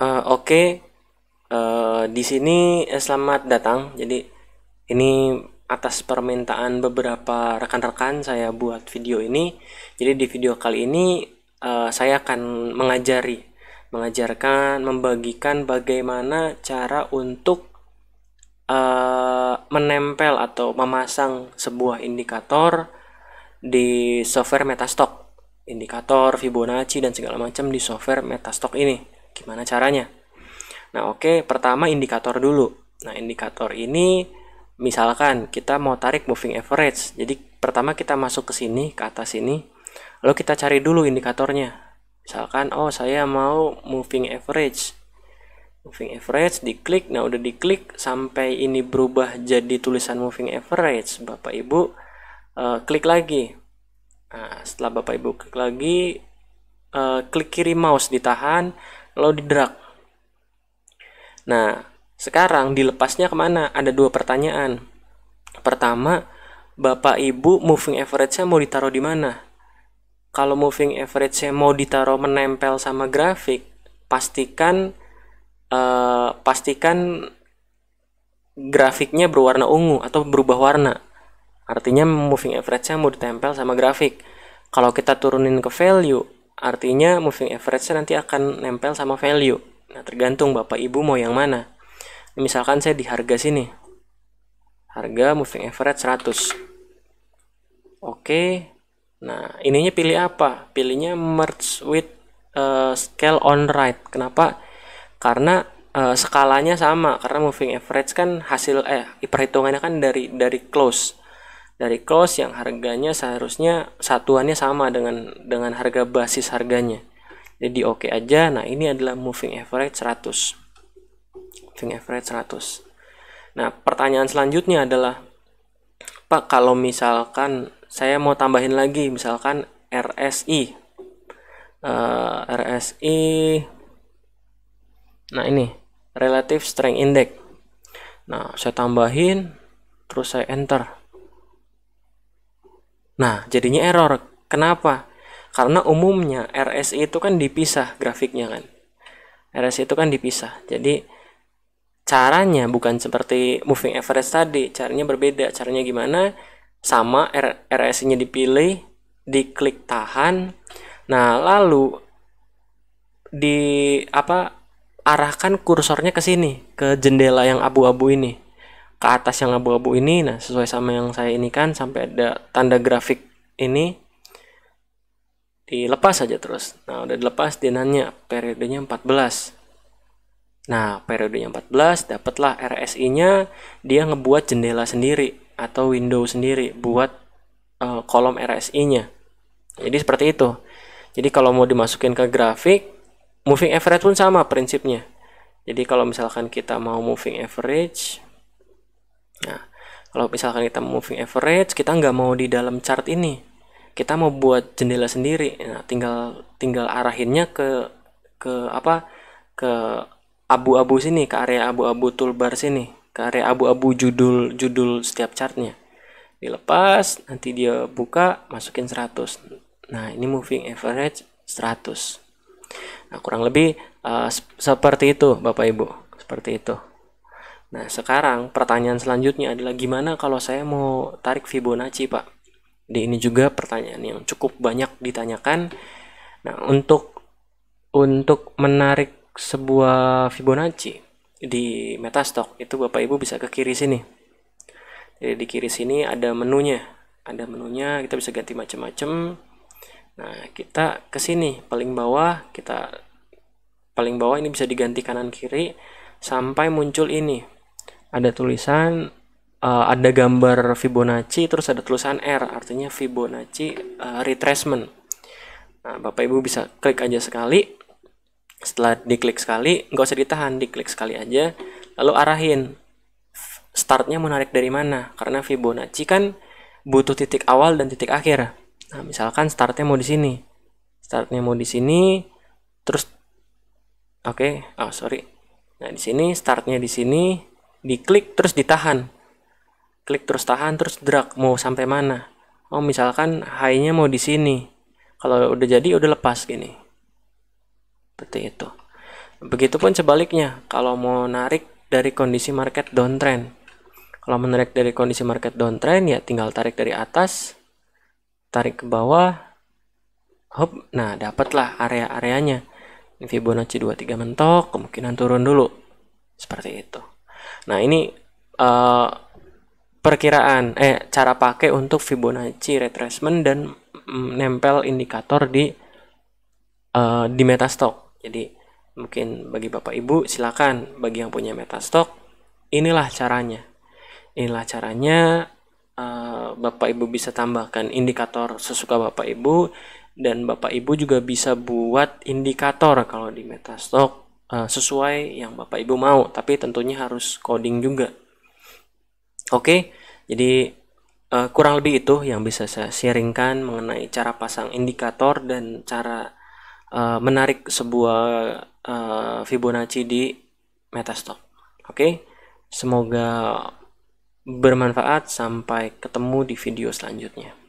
Uh, Oke, okay. uh, eh, di sini eh, selamat datang. Jadi ini atas permintaan beberapa rekan-rekan saya buat video ini. Jadi di video kali ini uh, saya akan mengajari, mengajarkan, membagikan bagaimana cara untuk uh, menempel atau memasang sebuah indikator di software Metastock, indikator Fibonacci dan segala macam di software Metastock ini. Gimana caranya? Nah, oke, okay, pertama indikator dulu. Nah, indikator ini misalkan kita mau tarik moving average. Jadi, pertama kita masuk ke sini, ke atas sini. Lalu kita cari dulu indikatornya. Misalkan, oh saya mau moving average. Moving average diklik. Nah, udah diklik sampai ini berubah jadi tulisan moving average. Bapak Ibu uh, klik lagi. Nah, setelah Bapak Ibu klik lagi, uh, klik kiri mouse ditahan lo drag Nah, sekarang dilepasnya kemana? Ada dua pertanyaan. Pertama, Bapak Ibu moving average-nya mau ditaruh di mana? Kalau moving average-nya mau ditaruh menempel sama grafik, pastikan uh, pastikan grafiknya berwarna ungu atau berubah warna. Artinya moving average-nya mau ditempel sama grafik. Kalau kita turunin ke value, Artinya moving average nanti akan nempel sama value. Nah, tergantung Bapak Ibu mau yang mana. Nah, misalkan saya di harga sini. Harga moving average 100. Oke. Nah, ininya pilih apa? Pilihnya merge with uh, scale on right. Kenapa? Karena uh, skalanya sama karena moving average kan hasil eh perhitungannya kan dari dari close dari close yang harganya seharusnya satuannya sama dengan dengan harga basis harganya jadi oke okay aja nah ini adalah moving average 100 moving average 100 nah pertanyaan selanjutnya adalah Pak kalau misalkan saya mau tambahin lagi misalkan RSI uh, eh, RSI nah ini relative strength index nah saya tambahin terus saya enter Nah, jadinya error. Kenapa? Karena umumnya RSI itu kan dipisah grafiknya kan. RSI itu kan dipisah. Jadi caranya bukan seperti moving average tadi, caranya berbeda. Caranya gimana? Sama RSI-nya dipilih, diklik tahan. Nah, lalu di apa arahkan kursornya ke sini, ke jendela yang abu-abu ini ke atas yang abu-abu ini nah sesuai sama yang saya ini kan sampai ada tanda grafik ini dilepas aja terus nah udah dilepas dinannya periodenya 14 nah periodenya 14 dapatlah RSI nya dia ngebuat jendela sendiri atau window sendiri buat uh, kolom RSI nya jadi seperti itu jadi kalau mau dimasukin ke grafik moving average pun sama prinsipnya jadi kalau misalkan kita mau moving average Nah, kalau misalkan kita moving average, kita nggak mau di dalam chart ini. Kita mau buat jendela sendiri. Nah, tinggal tinggal arahinnya ke ke apa? Ke abu-abu sini, ke area abu-abu toolbar sini, ke area abu-abu judul judul setiap chartnya. Dilepas, nanti dia buka, masukin 100. Nah, ini moving average 100. Nah, kurang lebih uh, seperti itu, Bapak Ibu. Seperti itu. Nah, sekarang pertanyaan selanjutnya adalah gimana kalau saya mau tarik Fibonacci, Pak? di ini juga pertanyaan yang cukup banyak ditanyakan. Nah, untuk untuk menarik sebuah Fibonacci di Metastock itu Bapak Ibu bisa ke kiri sini. Jadi di kiri sini ada menunya. Ada menunya, kita bisa ganti macam-macam. Nah, kita ke sini paling bawah, kita paling bawah ini bisa diganti kanan kiri sampai muncul ini ada tulisan uh, ada gambar Fibonacci terus ada tulisan R artinya Fibonacci uh, retracement. Nah, Bapak Ibu bisa klik aja sekali. Setelah diklik sekali, nggak usah ditahan, diklik sekali aja. Lalu arahin startnya menarik dari mana? Karena Fibonacci kan butuh titik awal dan titik akhir. Nah, misalkan startnya mau di sini. Startnya mau di sini, terus oke, okay. oh sorry. Nah, di sini startnya di sini, diklik terus ditahan klik terus tahan terus drag mau sampai mana oh misalkan high-nya mau di sini kalau udah jadi udah lepas gini seperti itu begitupun sebaliknya kalau mau narik dari kondisi market downtrend kalau menarik dari kondisi market downtrend ya tinggal tarik dari atas tarik ke bawah hop nah dapatlah area-areanya Fibonacci 23 mentok kemungkinan turun dulu seperti itu Nah, ini uh, perkiraan eh cara pakai untuk Fibonacci retracement dan mm, nempel indikator di uh, di Metastock. Jadi mungkin bagi Bapak Ibu silakan bagi yang punya Metastock inilah caranya. Inilah caranya uh, Bapak Ibu bisa tambahkan indikator sesuka Bapak Ibu dan Bapak Ibu juga bisa buat indikator kalau di Metastock uh, sesuai yang Bapak Ibu mau, tapi tentunya harus coding juga. Oke, jadi uh, kurang lebih itu yang bisa saya sharingkan mengenai cara pasang indikator dan cara uh, menarik sebuah uh, Fibonacci di Metastock. Oke, semoga bermanfaat. Sampai ketemu di video selanjutnya.